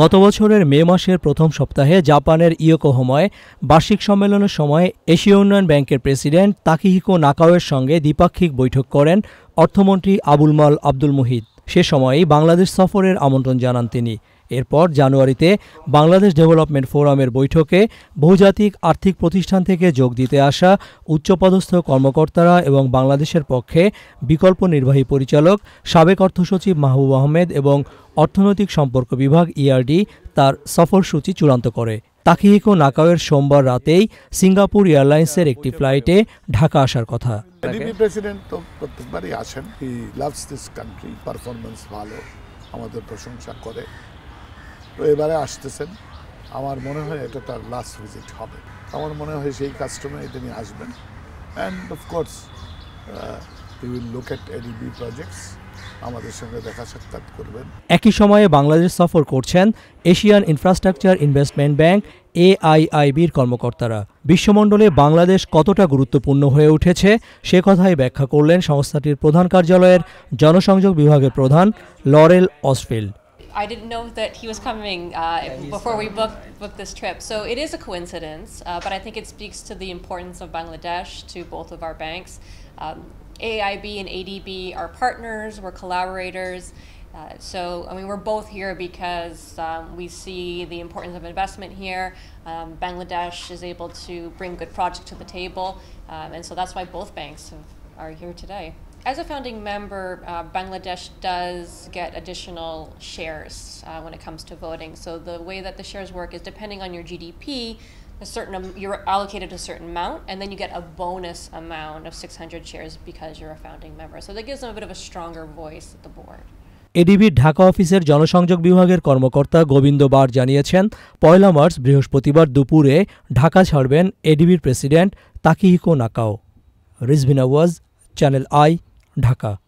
গত বছরের মে মাসের প্রথম সপ্তাহে জাপানের ইয়োকোহোমায় বার্ষিক সম্মেলনের সময় এশীয় উন্নয়ন ব্যাংকের প্রেসিডেন্ট তাকিহিকো নাকাওয়ের সঙ্গে দ্বিপাক্ষিক বৈঠক করেন অর্থমন্ত্রী আবুল মাল আব্দুল মুহিত সে সময়ই বাংলাদেশ সফরের আমন্ত্রণ জানান তিনি এরপর জানুয়ারিতে বাংলাদেশ ডেভেলপমেন্ট ফোরামের বৈঠকে বহুজাতিক আর্থিক প্রতিষ্ঠান থেকে যোগ দিতে আসা উচ্চপদস্থ কর্মকর্তারা এবং বাংলাদেশের পক্ষে বিকল্প নির্বাহী পরিচালক সাবেক অর্থসচিব মাহবুব আহমেদ এবং অর্থনৈতিক সম্পর্ক বিভাগ ইআরডি e তার সফরসূচি চূড়ান্ত করে তাকিহিকো নাকাওয়ের সোমবার রাতেই সিঙ্গাপুর এয়ারলাইন্সের একটি ফ্লাইটে ঢাকা আসার কথা আসেন আমাদের প্রশংসা করে তো এবারে আসতেছেন আমার মনে হয় এটা তার লাস্ট ভিজিট হবে আমার মনে হয় সেই কাস্টমারে তিনি আসবেন and of course you will look at ADB projects আমাদের সঙ্গে দেখা সাক্ষাৎ করবেন একই সময়ে বাংলাদেশ সফর করছেন এশিয়ান ইনফ্রাস্ট্রাকচার ইনভেস্টমেন্ট ব্যাংক এআইআইবির কর্মকর্তারা বিশ্বমণ্ডলে বাংলাদেশ কতটা গুরুত্বপূর্ণ হয়ে উঠেছে সে কথাই ব্যাখ্যা করলেন সংস্থাটির প্রধান কার্যালয়ের জনসংযোগ বিভাগের প্রধান Laurel Ostfield I didn't know that he was coming uh, yeah, before we booked booked this trip. So it is a coincidence, uh, but I think it speaks to the importance of Bangladesh to both of our banks. Um, AIB and ADB are partners. We're collaborators. Uh, so, I mean, we're both here because um, we see the importance of investment here. Um, Bangladesh is able to bring good projects to the table, um, and so that's why both banks have, are here today. As a founding member, uh, Bangladesh does get additional shares uh, when it comes to voting. So the way that the shares work is depending on your GDP, a certain you're allocated a certain amount, and then you get a bonus amount of 600 shares because you're a founding member. So that gives them a bit of a stronger voice at the board. এডিবির ঢাকা অফিসের জনসংযোগ বিভাগের কর্মকর্তা গোবিন্দ বার জানিয়েছেন পয়লা March বৃহস্পতিবার দুপুরে ঢাকা ছাড়বেন এডিবির president তাকিহিকো নাকাও রিজভিন আওয়াজ চ্যানেল আই ঢাকা